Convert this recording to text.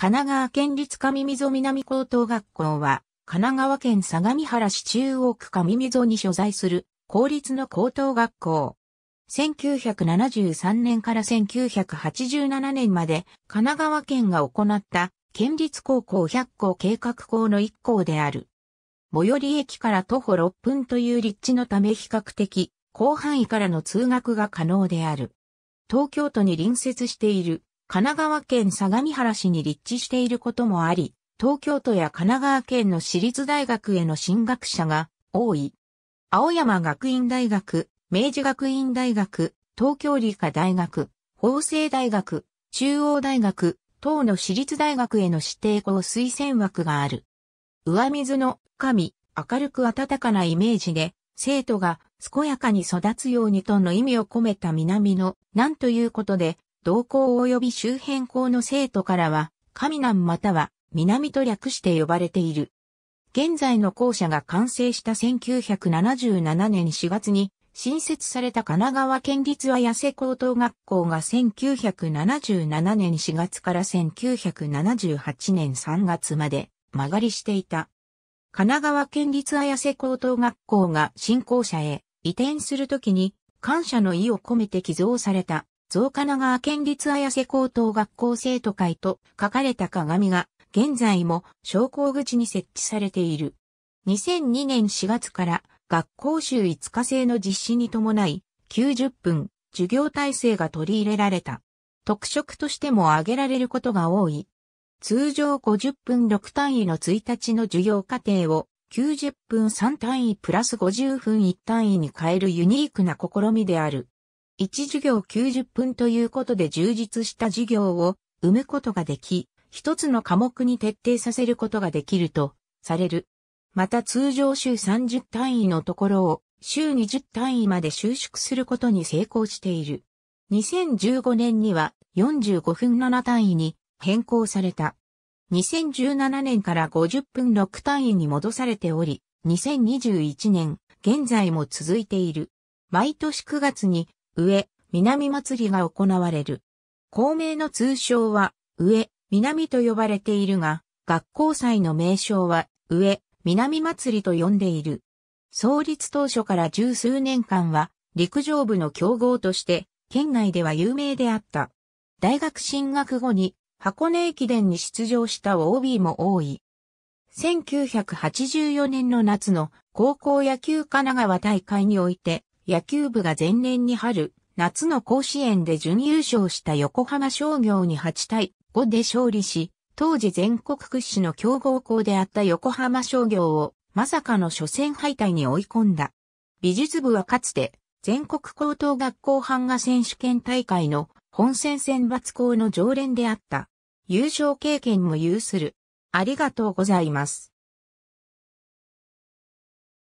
神奈川県立上溝南高等学校は、神奈川県相模原市中央区上溝に所在する公立の高等学校。1973年から1987年まで神奈川県が行った県立高校100校計画校の1校である。最寄り駅から徒歩6分という立地のため比較的広範囲からの通学が可能である。東京都に隣接している神奈川県相模原市に立地していることもあり、東京都や神奈川県の私立大学への進学者が多い。青山学院大学、明治学院大学、東京理科大学、法政大学、中央大学、等の私立大学への指定校推薦枠がある。上水の神、明るく暖かなイメージで、生徒が健やかに育つようにとの意味を込めた南の、なんということで、同校及び周辺校の生徒からは、神南または南と略して呼ばれている。現在の校舎が完成した1977年4月に新設された神奈川県立綾瀬高等学校が1977年4月から1978年3月まで曲がりしていた。神奈川県立綾瀬高等学校が新校舎へ移転するときに感謝の意を込めて寄贈された増加長県立綾瀬高等学校生徒会と書かれた鏡が、現在も昇降口に設置されている。2002年4月から学校週5日制の実施に伴い、90分授業体制が取り入れられた。特色としても挙げられることが多い。通常50分6単位の1日の授業過程を90分3単位プラス50分1単位に変えるユニークな試みである。1授業90分ということで充実した授業を生むことができ、一つの科目に徹底させることができるとされる。また通常週30単位のところを週20単位まで収縮することに成功している。2015年には45分7単位に変更された。2017年から50分6単位に戻されており、2021年、現在も続いている。毎年9月に上、南祭りが行われる。公明の通称は、上、南と呼ばれているが、学校祭の名称は、上、南祭りと呼んでいる。創立当初から十数年間は、陸上部の競合として、県内では有名であった。大学進学後に、箱根駅伝に出場した OB も多い。1984年の夏の高校野球神奈川大会において、野球部が前年に春、夏の甲子園で準優勝した横浜商業に8対5で勝利し、当時全国屈指の強豪校であった横浜商業をまさかの初戦敗退に追い込んだ。美術部はかつて全国高等学校版画選手権大会の本戦選抜校の常連であった。優勝経験も有する。ありがとうございます。